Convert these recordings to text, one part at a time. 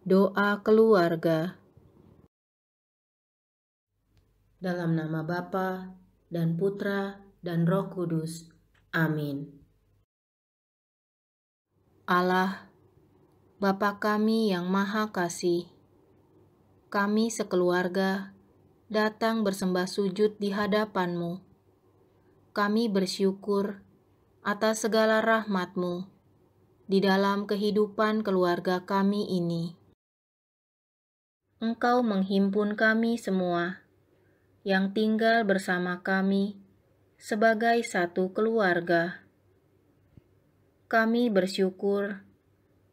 doa keluarga. Dalam nama Bapa dan Putra dan Roh Kudus. Amin. Allah, Bapa kami yang Maha Kasih, kami sekeluarga datang bersembah sujud di hadapan-Mu. Kami bersyukur atas segala rahmat-Mu di dalam kehidupan keluarga kami ini Engkau menghimpun kami semua yang tinggal bersama kami sebagai satu keluarga. Kami bersyukur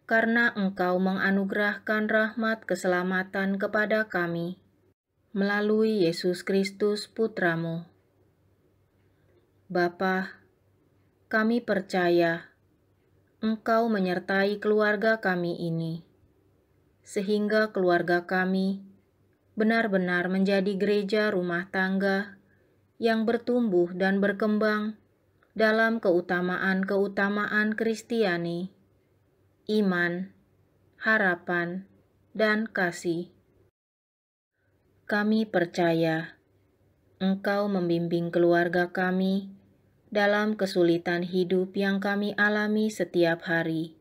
karena Engkau menganugerahkan rahmat keselamatan kepada kami melalui Yesus Kristus Putramu. Bapa, kami percaya Engkau menyertai keluarga kami ini sehingga keluarga kami benar-benar menjadi gereja rumah tangga yang bertumbuh dan berkembang dalam keutamaan-keutamaan Kristiani, iman, harapan, dan kasih. Kami percaya Engkau membimbing keluarga kami dalam kesulitan hidup yang kami alami setiap hari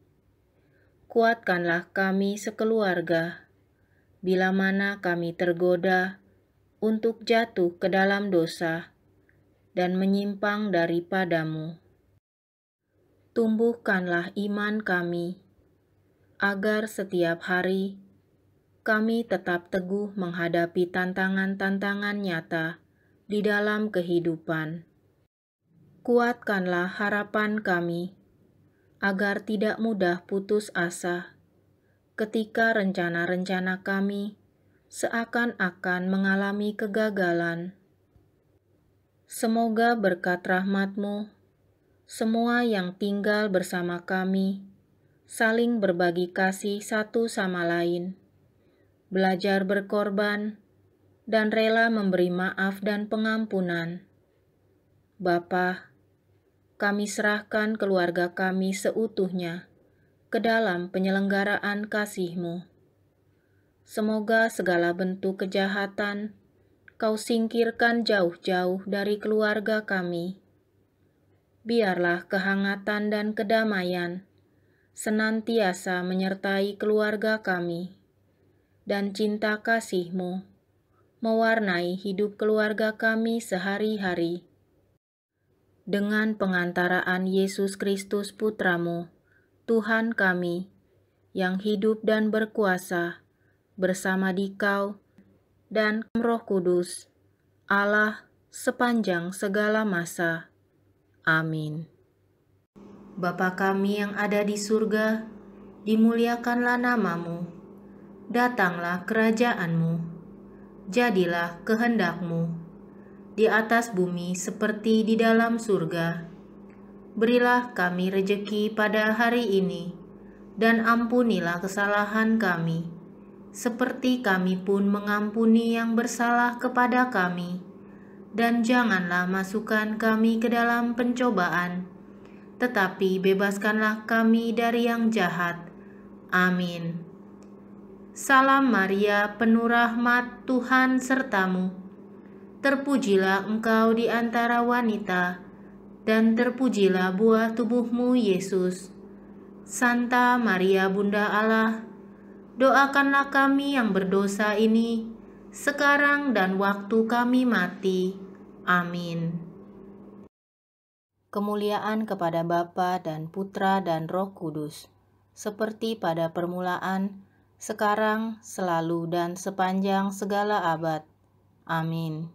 kuatkanlah kami sekeluarga, bila mana kami tergoda untuk jatuh ke dalam dosa dan menyimpang daripadamu. Tumbuhkanlah iman kami, agar setiap hari kami tetap teguh menghadapi tantangan-tantangan nyata di dalam kehidupan. Kuatkanlah harapan kami agar tidak mudah putus asa ketika rencana-rencana kami seakan-akan mengalami kegagalan. Semoga berkat rahmatmu, semua yang tinggal bersama kami, saling berbagi kasih satu sama lain, belajar berkorban, dan rela memberi maaf dan pengampunan. Bapa, kami serahkan keluarga kami seutuhnya ke dalam penyelenggaraan kasih-Mu. Semoga segala bentuk kejahatan Kau singkirkan jauh-jauh dari keluarga kami. Biarlah kehangatan dan kedamaian senantiasa menyertai keluarga kami, dan cinta kasih-Mu mewarnai hidup keluarga kami sehari-hari dengan pengantaraan Yesus Kristus Putramu, Tuhan kami, yang hidup dan berkuasa, bersama dikau dan roh kudus, Allah sepanjang segala masa. Amin. Bapa kami yang ada di surga, dimuliakanlah namamu, datanglah kerajaanmu, jadilah kehendakmu di atas bumi seperti di dalam surga. Berilah kami rejeki pada hari ini, dan ampunilah kesalahan kami, seperti kami pun mengampuni yang bersalah kepada kami. Dan janganlah masukkan kami ke dalam pencobaan, tetapi bebaskanlah kami dari yang jahat. Amin. Salam Maria, penuh rahmat Tuhan sertamu terpujilah engkau di antara wanita, dan terpujilah buah tubuhmu, Yesus. Santa Maria Bunda Allah, doakanlah kami yang berdosa ini, sekarang dan waktu kami mati. Amin. Kemuliaan kepada Bapa dan Putra dan Roh Kudus, seperti pada permulaan, sekarang, selalu, dan sepanjang segala abad. Amin